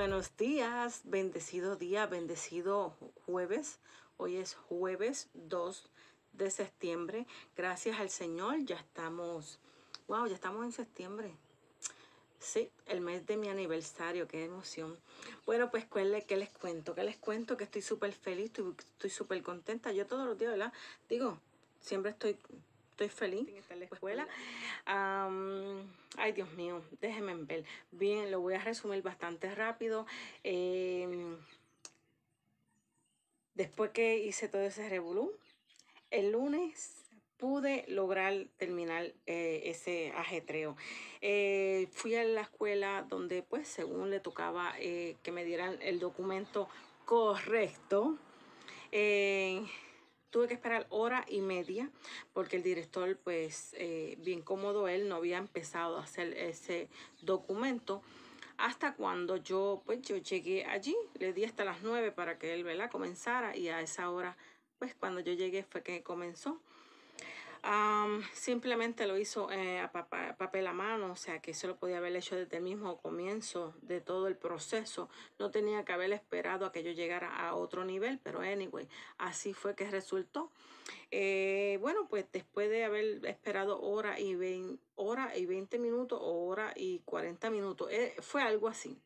Buenos días, bendecido día, bendecido jueves. Hoy es jueves 2 de septiembre. Gracias al Señor, ya estamos, wow, ya estamos en septiembre. Sí, el mes de mi aniversario, qué emoción. Bueno, pues ¿qué les cuento? ¿Qué les cuento? Que estoy súper feliz, estoy súper contenta. Yo todos los días, ¿verdad? Digo, siempre estoy estoy feliz. en la pues, escuela. ay, Dios mío, déjenme ver. Bien, lo voy a resumir bastante rápido. Em, después que hice todo ese revolú, el lunes pude lograr terminar eh, ese ajetreo. Eh, fui a la escuela donde, pues, según le tocaba eh, que me dieran el documento correcto. Tuve que esperar hora y media porque el director, pues eh, bien cómodo, él no había empezado a hacer ese documento. Hasta cuando yo, pues yo llegué allí, le di hasta las nueve para que él, ¿verdad? Comenzara y a esa hora, pues cuando yo llegué fue que comenzó simplemente lo hizo eh, a papel a mano, o sea que se lo podía haber hecho desde el mismo comienzo de todo el proceso. No tenía que haber esperado a que yo llegara a otro nivel, pero anyway, así fue que resultó. Eh, bueno, pues después de haber esperado hora y, 20, y minutos o hora y 40 minutos, eh, fue algo así.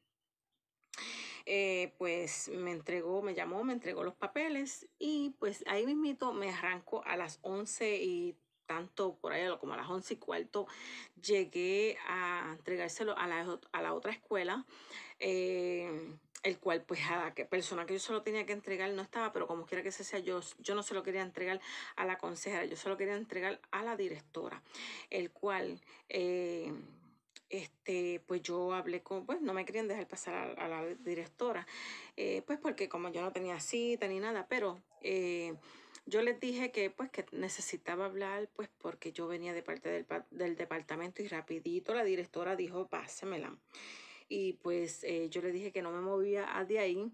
pues me entregó, me llamó, me entregó los papeles y pues ahí mismito me arrancó a las 11 y tanto por ahí, como a las once y cuarto, llegué a entregárselo a la, a la otra escuela, eh, el cual pues a la persona que yo se lo tenía que entregar no estaba, pero como quiera que se sea, yo, yo no se lo quería entregar a la consejera, yo se lo quería entregar a la directora, el cual... Eh, este, pues yo hablé con, pues no me querían dejar pasar a, la directora, eh, pues porque como yo no tenía cita ni nada, pero yo les dije que pues que necesitaba hablar pues porque yo venía de parte del, del departamento y rapidito la directora dijo pásemela. Y pues eh, yo le dije que no me movía de ahí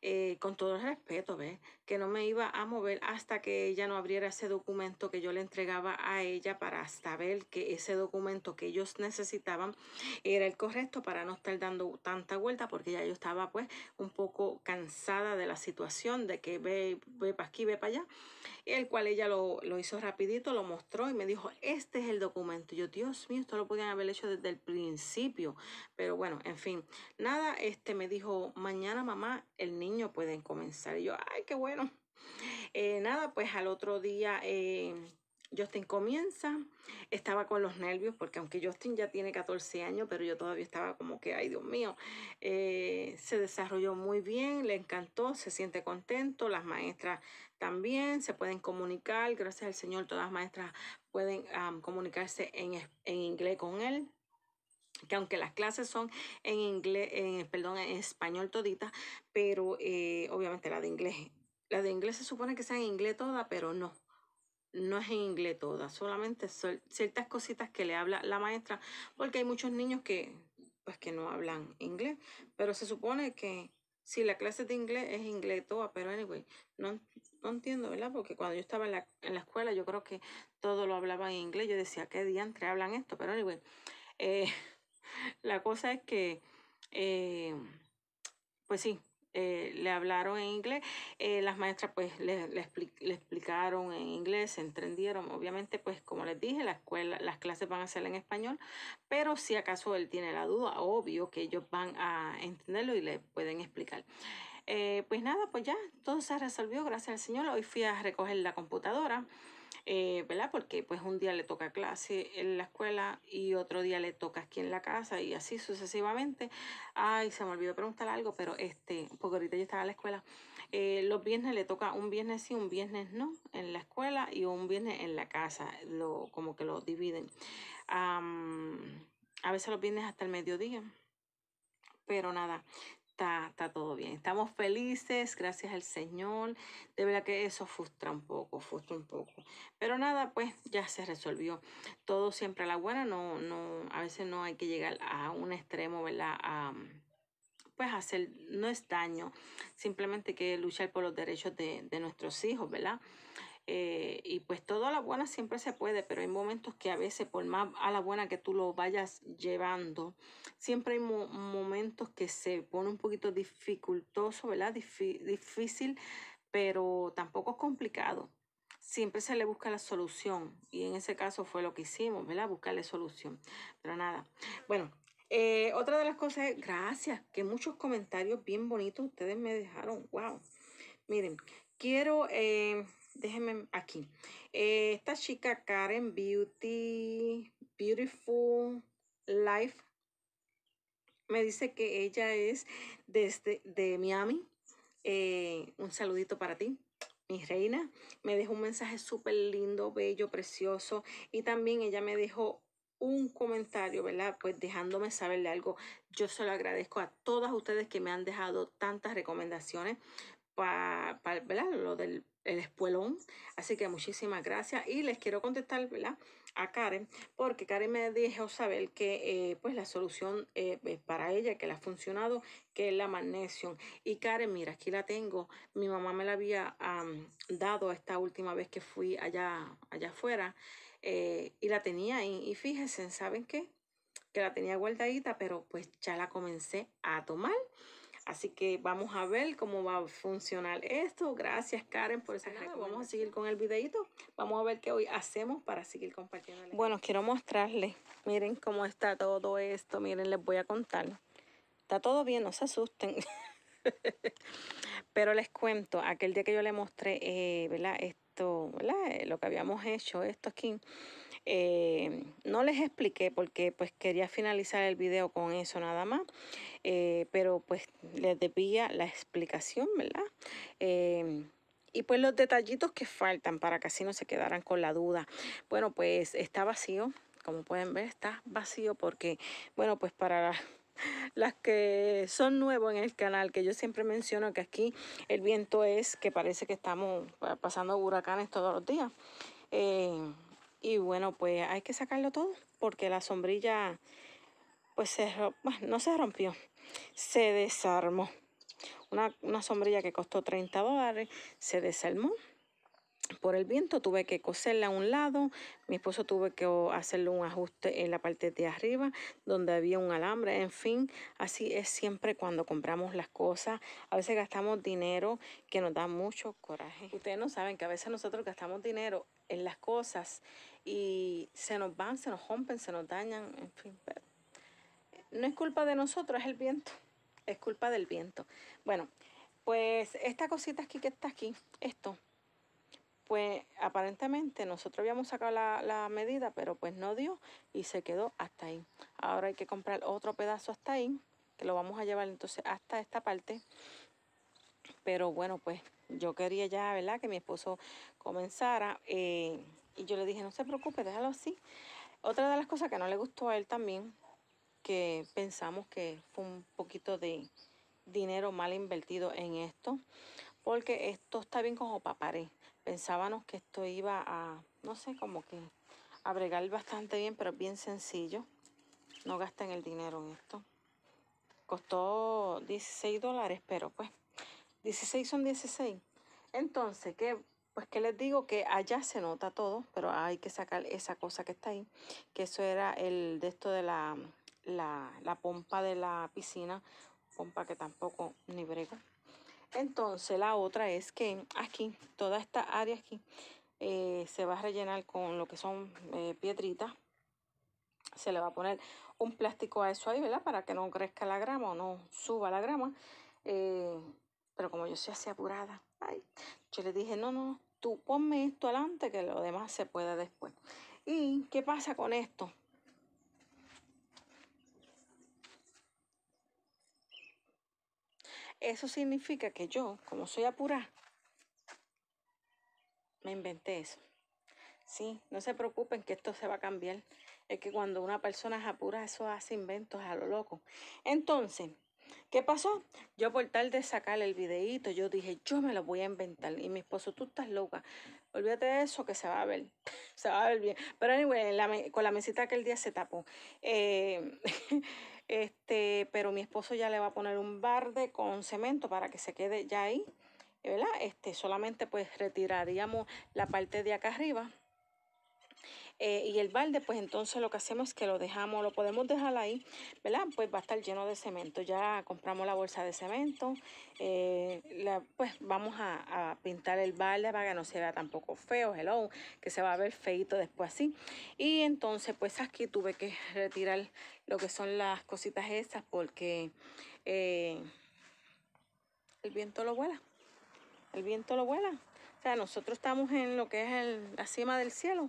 eh, con todo el respeto, ¿ves? que no me iba a mover hasta que ella no abriera ese documento que yo le entregaba a ella para saber que ese documento que ellos necesitaban era el correcto para no estar dando tanta vuelta porque ya yo estaba pues un poco cansada de la situación de que ve, ve para aquí, ve para allá, el cual ella lo, hizo rapidito, lo mostró y me dijo, este es el documento. yo, Dios mío, esto lo podían haber hecho desde el principio, pero bueno, en fin, nada, este me dijo, mañana mamá, el niño pueden comenzar. Y yo, ay, qué bueno eh, nada, pues al otro día eh, Justin comienza. Estaba con los nervios porque aunque Justin ya tiene 14 años, pero yo todavía estaba como que, ay Dios mío, eh, se desarrolló muy bien, le encantó, se siente contento, las maestras también se pueden comunicar, gracias al Señor todas las maestras pueden comunicarse en, inglés con él que aunque las clases son en inglés, en, perdón, en español toditas, pero obviamente la de inglés la de inglés se supone que sea en inglés toda, pero no. No es en inglés toda, solamente son ciertas cositas que le habla la maestra, porque hay muchos niños que, pues, que no hablan inglés, pero se supone que si la clase de inglés es inglés toda, pero anyway, no, entiendo, ¿verdad? Porque cuando yo estaba en la, escuela, yo creo que todo lo hablaba en inglés, yo decía, ¿qué entre hablan esto? Pero anyway, eh, la cosa es que, eh, pues sí, eh, le hablaron en inglés, eh, las maestras pues le, explicaron en inglés, se entendieron. Obviamente pues como les dije, la escuela, las clases van a ser en español, pero si acaso él tiene la duda, obvio que ellos van a entenderlo y le pueden explicar. Eh, pues nada, pues ya todo se resolvió, gracias al Señor. Hoy fui a recoger la computadora. Eh, ¿verdad? Porque pues un día le toca clase en la escuela y otro día le toca aquí en la casa y así sucesivamente. Ay, se me olvidó preguntar algo, pero este, porque ahorita yo estaba en la escuela. Eh, los viernes le toca un viernes sí, un viernes no en la escuela y un viernes en la casa, lo, como que lo dividen. a veces los viernes hasta el mediodía. Pero nada, Está, todo bien. Estamos felices, gracias al Señor. De verdad que eso frustra un poco, frustra un poco. Pero nada, pues ya se resolvió. Todo siempre a la buena, no, no, a veces no hay que llegar a un extremo, ¿verdad? pues hacer, no es daño, simplemente que luchar por los derechos de, de nuestros hijos, ¿verdad? Eh, y pues todo a la buena siempre se puede, pero hay momentos que a veces, por más a la buena que tú lo vayas llevando, siempre hay momentos que se pone un poquito dificultoso, ¿verdad? difícil, pero tampoco es complicado siempre se le busca la solución. Y en ese caso fue lo que hicimos, ¿verdad? Buscarle solución. Pero nada. Bueno, eh, otra de las cosas gracias, que muchos comentarios bien bonitos ustedes me dejaron. ¡Wow! Miren, quiero eh, déjenme aquí. Eh, esta chica Karen Beauty, Beautiful Life, me dice que ella es desde este, de Miami. Eh, un saludito para ti. Mi reina, me dejó un mensaje súper lindo, bello, precioso. Y también ella me dejó un comentario, ¿verdad? Pues dejándome saberle algo. Yo se lo agradezco a todas ustedes que me han dejado tantas recomendaciones para lo del el espuelón. Así que muchísimas gracias. Y les quiero contestar a Karen, porque Karen me dijo saber que eh, pues la solución eh, para ella, que le ha funcionado, que es la magnesio. Y Karen, mira, aquí la tengo. Mi mamá me la había dado esta última vez que fui allá, allá afuera. Eh, y la tenía Y fíjense, ¿saben qué? Que la tenía guardadita, pero pues ya la comencé a tomar. Así que vamos a ver cómo va a funcionar esto. Gracias Karen por esa nada, Vamos a seguir con el videito. Vamos a ver qué hoy hacemos para seguir compartiendo. Bueno, quiero mostrarles. Miren cómo está todo esto. Miren, les voy a contar. Está todo bien, no se asusten. Pero les cuento, aquel día que yo le mostré, eh, ¿verdad? Eh, lo que habíamos hecho, esto aquí. Eh, no les expliqué porque pues quería finalizar el video con eso nada más, eh, pero pues les debía la explicación, ¿verdad? y pues los detallitos que faltan para que así no se quedaran con la duda. Bueno, pues está vacío, como pueden ver, está vacío porque, bueno, pues para las que son nuevos en el canal, que yo siempre menciono que aquí el viento es que parece que estamos pasando huracanes todos los días. Eh, y bueno, pues hay que sacarlo todo porque la sombrilla, pues no se rompió, se desarmó. Una, una sombrilla que costó 30 dólares, se desarmó por el viento tuve que coserla a un lado, mi esposo tuvo que hacerle un ajuste en la parte de arriba donde había un alambre, en fin, así es siempre cuando compramos las cosas, a veces gastamos dinero que nos da mucho coraje. Ustedes no saben que a veces nosotros gastamos dinero en las cosas y se nos van, se nos rompen, se nos dañan, en fin, no es culpa de nosotros, es el viento, es culpa del viento. Bueno, pues esta cosita aquí que está aquí, esto pues aparentemente nosotros habíamos sacado la, medida, pero pues no dio y se quedó hasta ahí. Ahora hay que comprar otro pedazo hasta ahí, que lo vamos a llevar entonces hasta esta parte. Pero bueno, pues yo quería ya, ¿verdad? Que mi esposo comenzara eh, y yo le dije, no se preocupe, déjalo así. Otra de las cosas que no le gustó a él también, que pensamos que fue un poquito de dinero mal invertido en esto porque esto está bien como paparé. Pensábamos que esto iba a, no sé, como que a bregar bastante bien, pero es bien sencillo. No gasten el dinero en esto. Costó 16 dólares, pero pues 16 son 16. Entonces, ¿qué, pues que les digo que allá se nota todo, pero hay que sacar esa cosa que está ahí, que eso era el de esto de la, la, la pompa de la piscina, pompa que tampoco ni brega. Entonces la otra es que aquí, toda esta área aquí, eh, se va a rellenar con lo que son eh, piedritas. Se le va a poner un plástico a eso ahí, ¿verdad? Para que no crezca la grama o no suba la grama. Eh, pero como yo soy así apurada, ay, yo le dije, no, no, tú ponme esto adelante que lo demás se pueda después. ¿Y qué pasa con esto? Eso significa que yo, como soy apura, me inventé eso. Sí, no se preocupen que esto se va a cambiar. Es que cuando una persona es apura, eso hace inventos a lo loco. Entonces, ¿qué pasó? Yo por tal de sacar el videíto, yo dije, yo me lo voy a inventar. Y mi esposo, tú estás loca. Olvídate de eso que se va a ver. Se va a ver bien. Pero anyway, con la mesita que el día se tapó. Eh, Este, pero mi esposo ya le va a poner un barde con cemento para que se quede ya ahí, ¿verdad? Este, solamente pues retiraríamos la parte de acá arriba eh, y el balde, pues entonces lo que hacemos es que lo dejamos, lo podemos dejar ahí, ¿verdad? Pues va a estar lleno de cemento. Ya compramos la bolsa de cemento, eh, pues vamos a, pintar el balde para que no se vea tampoco feo, hello, que se va a ver feito después así. Y entonces, pues aquí tuve que retirar lo que son las cositas esas porque eh, el viento lo vuela. El viento lo vuela. O sea, nosotros estamos en lo que es la cima del cielo.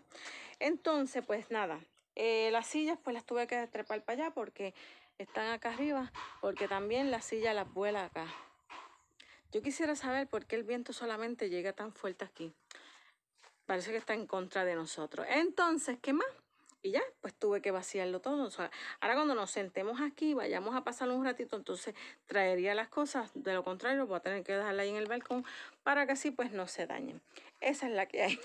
Entonces, pues nada, eh, las sillas pues las tuve que trepar para allá porque están acá arriba, porque también la silla las vuela acá. Yo quisiera saber por qué el viento solamente llega tan fuerte aquí. Parece que está en contra de nosotros. Entonces, ¿qué más? Y ya, pues tuve que vaciarlo todo. ahora cuando nos sentemos aquí, vayamos a pasar un ratito, entonces traería las cosas. De lo contrario, voy a tener que dejarla ahí en el balcón para que así pues no se dañen. Esa es la que hay.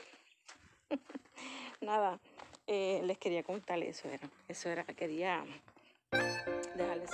Nada, eh, les quería contar eso era. Eso era, quería dejarles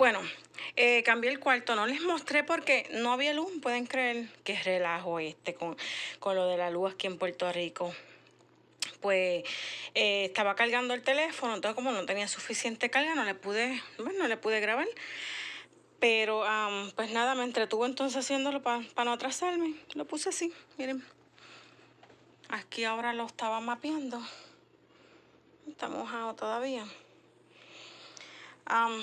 Bueno, eh, cambié el cuarto, no les mostré porque no había luz, pueden creer que relajo este con, lo de la luz aquí en Puerto Rico. Pues eh, estaba cargando el teléfono, entonces como no tenía suficiente carga, no le pude, bueno, no le pude grabar. Pero pues nada, me entretuvo entonces haciéndolo para no atrasarme. Lo puse así, miren. Aquí ahora lo estaba mapeando. Está mojado todavía. Ah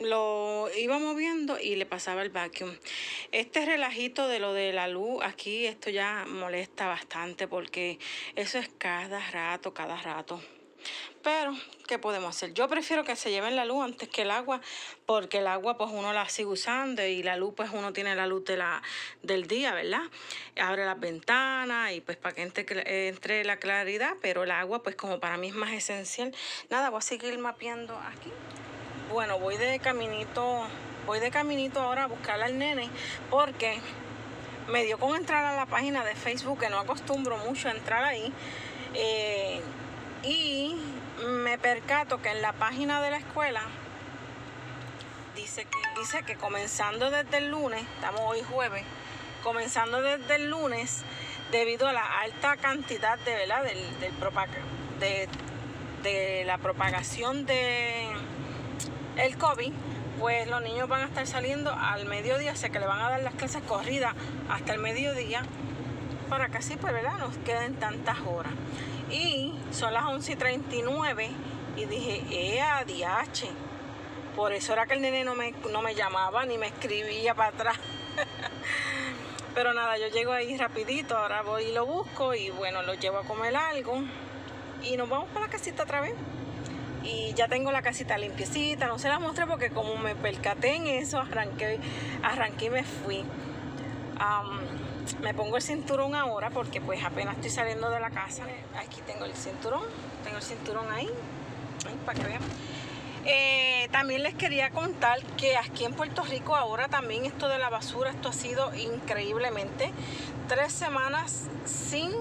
lo iba moviendo y le pasaba el vacuum. Este relajito de lo de la luz, aquí esto ya molesta bastante porque eso es cada rato, cada rato. Pero, ¿qué podemos hacer? Yo prefiero que se lleven la luz antes que el agua, porque el agua pues uno la sigue usando y la luz pues uno tiene la luz de la, del día, ¿verdad? Abre las ventanas y pues para que entre, entre la claridad, pero el agua pues como para mí es más esencial. Nada, voy a seguir mapeando aquí. Bueno, voy de caminito, voy de caminito ahora a buscar al nene porque me dio con entrar a la página de Facebook, que no acostumbro mucho a entrar ahí. Eh, y me percato que en la página de la escuela dice que, dice que comenzando desde el lunes, estamos hoy jueves, comenzando desde el lunes, debido a la alta cantidad de, ¿verdad? Del, de la propagación de el COVID, pues los niños van a estar saliendo al mediodía, o sea que le van a dar las clases corridas hasta el mediodía para que así, pues, ¿verdad? Nos queden tantas horas. Y son las 11 y 39 y dije, ¡eh, diache, Por eso era que el nene no me, no me llamaba ni me escribía para atrás. Pero nada, yo llego ahí rapidito, ahora voy y lo busco y bueno, lo llevo a comer algo. Y nos vamos para la casita otra vez y ya tengo la casita limpiecita. No se la mostré porque como me percaté en eso, arranqué, arranqué y me fui. me pongo el cinturón ahora porque pues apenas estoy saliendo de la casa. Aquí tengo el cinturón, tengo el cinturón ahí, ahí para que vean. Eh, también les quería contar que aquí en Puerto Rico ahora también esto de la basura, esto ha sido increíblemente tres semanas sin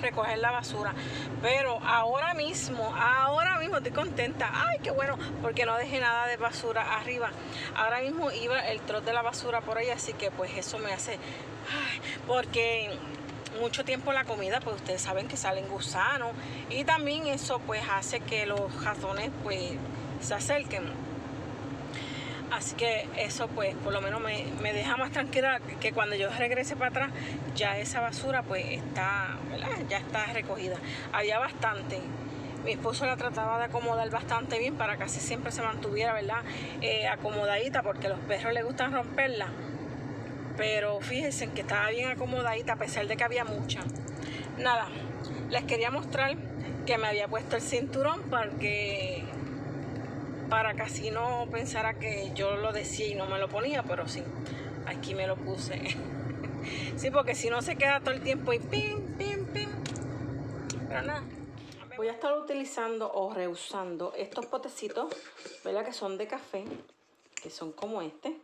recoger la basura. Pero ahora mismo, ahora mismo estoy contenta. Ay, qué bueno, porque no dejé nada de basura arriba. Ahora mismo iba el trote de la basura por ahí, así que pues eso me hace... porque mucho tiempo la comida, pues ustedes saben que salen gusanos. Y también eso pues hace que los jazones pues se acerquen. Así que eso pues por lo menos me, deja más tranquila que cuando yo regrese para atrás ya esa basura pues está, ¿verdad? Ya está recogida. Había bastante. Mi esposo la trataba de acomodar bastante bien para que así siempre se mantuviera, ¿verdad? Eh, acomodadita porque los perros les gustan romperla. Pero fíjense que estaba bien acomodadita a pesar de que había mucha. Nada, les quería mostrar que me había puesto el cinturón porque para casi no pensara que yo lo decía y no me lo ponía, pero sí, aquí me lo puse. sí, porque si no se queda todo el tiempo y pim, pim, pim. Pero nada. Voy a estar utilizando o reusando estos potecitos, ¿verdad? Que son de café, que son como este,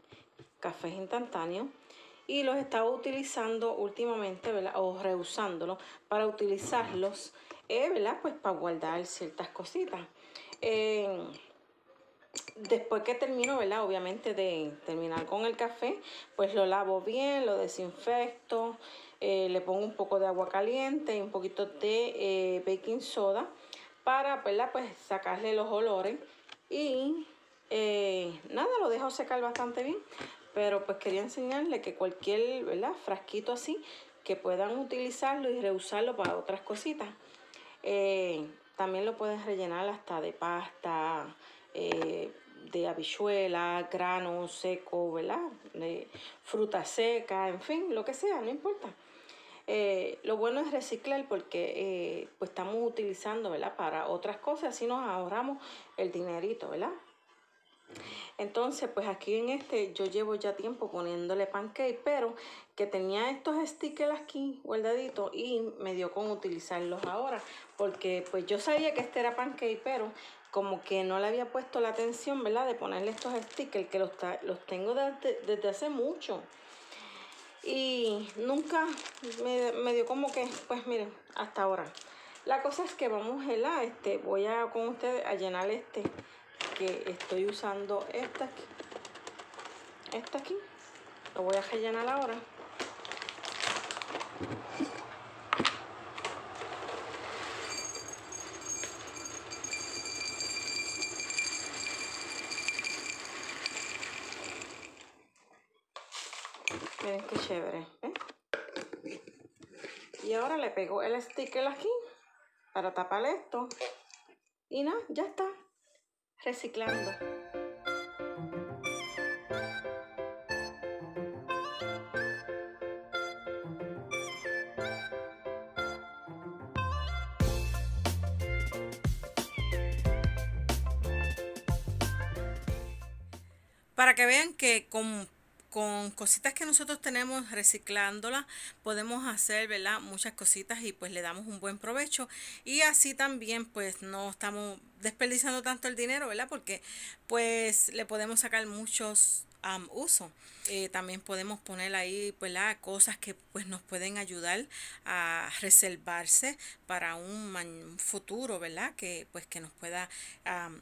café instantáneo Y los estaba utilizando últimamente, ¿verdad? O reusándolos para utilizarlos, eh, ¿verdad? Pues para guardar ciertas cositas. Eh, después que termino, ¿verdad? Obviamente de terminar con el café, pues lo lavo bien, lo desinfecto, eh, le pongo un poco de agua caliente y un poquito de eh, baking soda para, ¿verdad? Pues sacarle los olores y eh, nada, lo dejo secar bastante bien, pero pues quería enseñarle que cualquier, ¿verdad? Frasquito así, que puedan utilizarlo y reusarlo para otras cositas. también lo pueden rellenar hasta de pasta, eh, de habichuela, grano seco, ¿verdad? De fruta seca, en fin, lo que sea, no importa. Eh, lo bueno es reciclar porque eh, pues, estamos utilizando, ¿verdad? Para otras cosas, así nos ahorramos el dinerito, ¿verdad? Entonces, pues aquí en este yo llevo ya tiempo poniéndole pancake, pero que tenía estos stickers aquí guardaditos y me dio con utilizarlos ahora, porque pues yo sabía que este era pancake, pero como que no le había puesto la atención, ¿verdad? De ponerle estos stickers que los, tengo desde, hace mucho. Y nunca me, dio como que, pues miren, hasta ahora. La cosa es que vamos, a la, Este, voy a con ustedes a llenar este que estoy usando esta aquí. Esta aquí. Lo voy a rellenar ahora. chévere. ¿eh? Y ahora le pego el sticker aquí para tapar esto. Y nada, ya está. Reciclando. Para que vean que con con cositas que nosotros tenemos reciclándolas podemos hacer ¿verdad? muchas cositas y pues le damos un buen provecho y así también pues no estamos desperdiciando tanto el dinero ¿verdad? porque pues le podemos sacar muchos um, usos eh, también podemos poner ahí pues, las cosas que pues nos pueden ayudar a reservarse para un futuro ¿verdad? que pues que nos pueda um,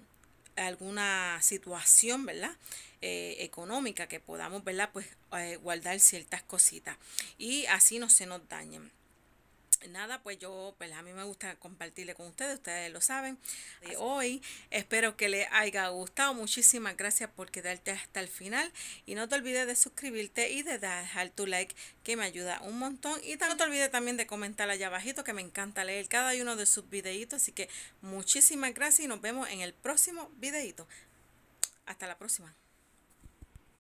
alguna situación, ¿verdad? Eh, económica que podamos, ¿verdad? Pues eh, guardar ciertas cositas y así no se nos dañen nada, pues yo, pues a mí me gusta compartirle con ustedes, ustedes lo saben, de hoy. Espero que les haya gustado. Muchísimas gracias por quedarte hasta el final. Y no te olvides de suscribirte y de dejar tu like, que me ayuda un montón. Y no te olvides también de comentar allá abajito, que me encanta leer cada uno de sus videitos. Así que muchísimas gracias y nos vemos en el próximo videito. Hasta la próxima.